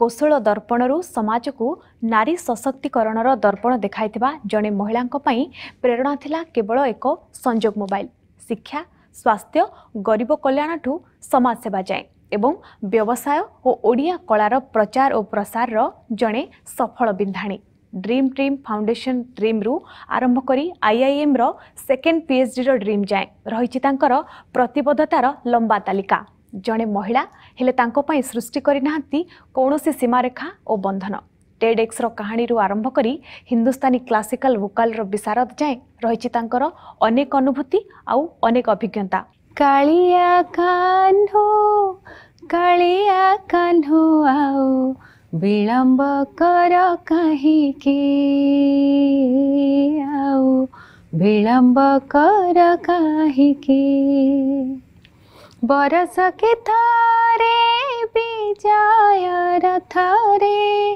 କୋଶଳ ଦର୍ପଣରୁ ସମାଜକୁ ନାରୀ ସଶକ୍ତିକରଣର ଦର୍ପଣ ଦେଖାଇଥିବା ଜଣେ ମହିଳାଙ୍କ ପାଇଁ ପ୍ରେରଣା ଥିଲା କେବଳ ଏକ ସଂଯୋଗ ମୋବାଇଲ ଶିକ୍ଷା ସ୍ୱାସ୍ଥ୍ୟ ଗରିବ କଲ୍ୟାଣଠୁ ସମାଜସେବା ଯାଏଁ ଏବଂ ବ୍ୟବସାୟ ଓ ଓଡ଼ିଆ କଳାର ପ୍ରଚାର ଓ ପ୍ରସାରର ଜଣେ ସଫଳ ବିନ୍ଧାଣୀ ଡ୍ରିମ୍ ଡ୍ରିମ୍ ଫାଉଣ୍ଡେସନ ଡ୍ରିମ୍ରୁ ଆରମ୍ଭ କରି ଆଇଆଇଏମ୍ର ସେକେଣ୍ଡ ପିଏଚ୍ଡିର ଡ୍ରିମ୍ ଯାଏଁ ରହିଛି ତାଙ୍କର ପ୍ରତିବଦ୍ଧତାର ଲମ୍ବା ତାଲିକା ଜଣେ ମହିଳା ହେଲେ ତାଙ୍କ ପାଇଁ ସୃଷ୍ଟି କରିନାହାନ୍ତି କୌଣସି ସୀମାରେଖା ଓ ବନ୍ଧନ ଟେଡେକ୍ସର କାହାଣୀରୁ ଆରମ୍ଭ କରି ହିନ୍ଦୁସ୍ତାନୀ କ୍ଲାସିକାଲ ଭୋକାଲର ବିଶାରଦ ଯାଏଁ ରହିଛି ତାଙ୍କର ଅନେକ ଅନୁଭୂତି ଆଉ ଅନେକ ଅଭିଜ୍ଞତା କାଳିଆ କାହ୍ନୁ କାଳିଆ କାହ୍ନୁ बरस के थारे विजयर थारे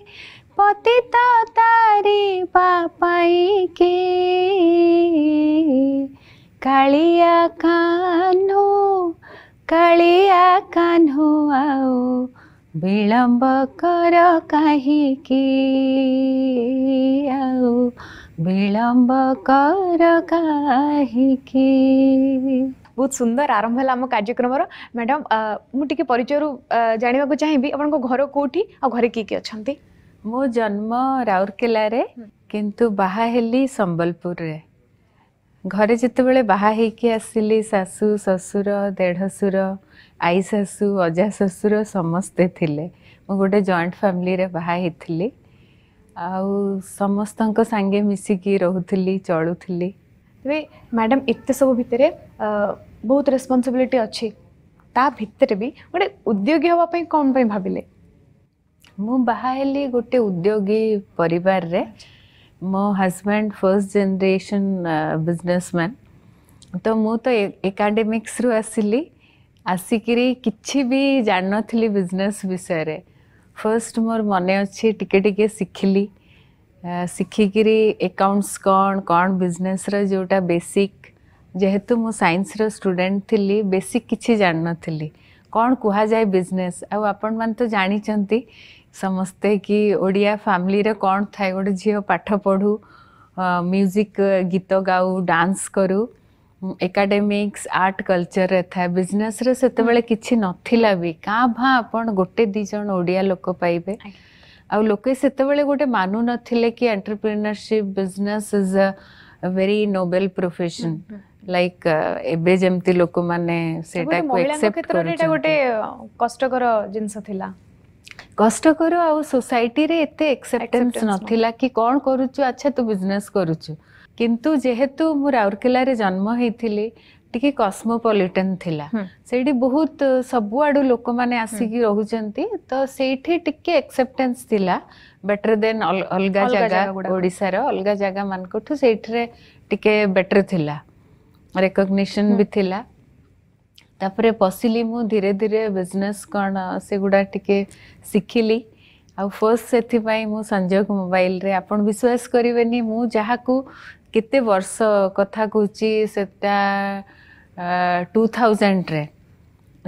पतित तारी के कालिया कान्हो कालिया कान्हो आओ विलम्ब कर काहीके आओ विलम्ब कर काहीके ବହୁତ ସୁନ୍ଦର ଆରମ୍ଭ ହେଲା ଆମ କାର୍ଯ୍ୟକ୍ରମର ମ୍ୟାଡ଼ାମ୍ ମୁଁ ଟିକେ ପରିଚୟରୁ ଜାଣିବାକୁ ଚାହିଁବି ଆପଣଙ୍କ ଘର କେଉଁଠି ଆଉ ଘରେ କିଏ କିଏ ଅଛନ୍ତି ମୋ ଜନ୍ମ ରାଉରକେଲାରେ କିନ୍ତୁ ବାହା ହେଲି ସମ୍ବଲପୁରରେ ଘରେ ଯେତେବେଳେ ବାହା ହେଇକି ଆସିଲି ଶାଶୁ ଶ୍ୱଶୁର ଦେଢ଼ଶୁର ଆଈ ଶାଶୁ ଅଜା ଶ୍ୱଶୁର ସମସ୍ତେ ଥିଲେ ମୁଁ ଗୋଟେ ଜଏଣ୍ଟ ଫ୍ୟାମିଲିରେ ବାହା ହେଇଥିଲି ଆଉ ସମସ୍ତଙ୍କ ସାଙ୍ଗେ ମିଶିକି ରହୁଥିଲି ଚଳୁଥିଲି ତେବେ ମ୍ୟାଡ଼ାମ୍ ଏତେ ସବୁ ଭିତରେ ବହୁତ ରେସ୍ପନ୍ସିବିଲିଟି ଅଛି ତା ଭିତରେ ବି ଗୋଟେ ଉଦ୍ୟୋଗୀ ହେବା ପାଇଁ କ'ଣ ପାଇଁ ଭାବିଲେ ମୁଁ ବାହା ହେଲି ଗୋଟେ ଉଦ୍ୟୋଗୀ ପରିବାରରେ ମୋ ହଜବ୍ୟାଣ୍ଡ ଫର୍ଷ୍ଟ ଜେନେରେସନ୍ ବିଜନେସମ୍ୟାନ୍ ତ ମୁଁ ତ ଏକାଡେମିକ୍ସରୁ ଆସିଲି ଆସିକିରି କିଛି ବି ଜାଣିନଥିଲି ବିଜନେସ୍ ବିଷୟରେ ଫର୍ଷ୍ଟ ମୋର ମନେ ଅଛି ଟିକେ ଟିକେ ଶିଖିଲି ଶିଖିକିରି ଏକାଉଣ୍ଟସ୍ କ'ଣ କ'ଣ ବିଜନେସ୍ର ଯେଉଁଟା ବେସିକ୍ ଯେହେତୁ ମୁଁ ସାଇନ୍ସର ଷ୍ଟୁଡେଣ୍ଟ ଥିଲି ବେସିକ୍ କିଛି ଜାଣିନଥିଲି କ'ଣ କୁହାଯାଏ ବିଜନେସ୍ ଆଉ ଆପଣମାନେ ତ ଜାଣିଛନ୍ତି ସମସ୍ତେ କି ଓଡ଼ିଆ ଫ୍ୟାମିଲିରେ କ'ଣ ଥାଏ ଗୋଟେ ଝିଅ ପାଠ ପଢ଼ୁ ମ୍ୟୁଜିକ୍ ଗୀତ ଗାଉ ଡାନ୍ସ କରୁ ଏକାଡେମିକ୍ସ ଆର୍ଟ କଲଚରରେ ଥାଏ ବିଜନେସ୍ରେ ସେତେବେଳେ କିଛି ନଥିଲା ବି କାଁ ଭାଁ ଆପଣ ଗୋଟେ ଦୁଇ ଜଣ ଓଡ଼ିଆ ଲୋକ ପାଇବେ ଆଉ ଲୋକେ ସେତେବେଳେ ଗୋଟେ ମାନୁନଥିଲେ କି entrepreneurship business is a very noble profession like ଏବେ ଯେମିତି ଲୋକମାନେ ସେଟାକୁ ଏକ୍ସେପ୍ଟ କରୁଛନ୍ତି ଗୋଟେ କଷ୍ଟକର ଜିନିଷ ଥିଲା କଷ୍ଟକର ଆଉ ସୋସାଇଟିରେ ଏତେ ଏକ୍ସେପ୍ଟାନ୍ସ ନଥିଲା କି କ'ଣ କରୁଛୁ ଆଚ୍ଛା ତୁ ବିଜନେସ୍ କରୁଛୁ କିନ୍ତୁ ଯେହେତୁ ମୁଁ ରାଉରକେଲାରେ ଜନ୍ମ ହେଇଥିଲି ଟିକେ କସ୍ମୋପଲିଟାନ୍ ଥିଲା ସେଇଠି ବହୁତ ସବୁଆଡ଼ୁ ଲୋକମାନେ ଆସିକି ରହୁଛନ୍ତି ତ ସେଇଠି ଟିକେ ଏକ୍ସେପ୍ଟାନ୍ସ ଥିଲା ବେଟର ଦେନ୍ ଅଲଗା ଜାଗା ଓଡ଼ିଶାର ଅଲଗା ଜାଗାମାନଙ୍କଠୁ ସେଇଠିରେ ଟିକେ ବେଟର ଥିଲା रेकग्निशन भी था पशिली मु धीरे धीरे बिजनेस कौन से गुड़ा टिके शिखिली आ फर्स्ट से संजोग मोबाइल रे आप विश्वास करें जहाँ को कते वर्ष कथा कहटा टू थाउजेंड्रे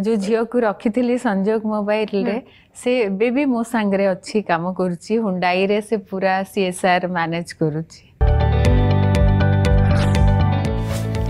जो झी को रखी थी संजोग मोबाइल रे से बेबी मो सांगे अच्छी कम कर हुई से पूरा सी एस आर मैनेज करुच्ची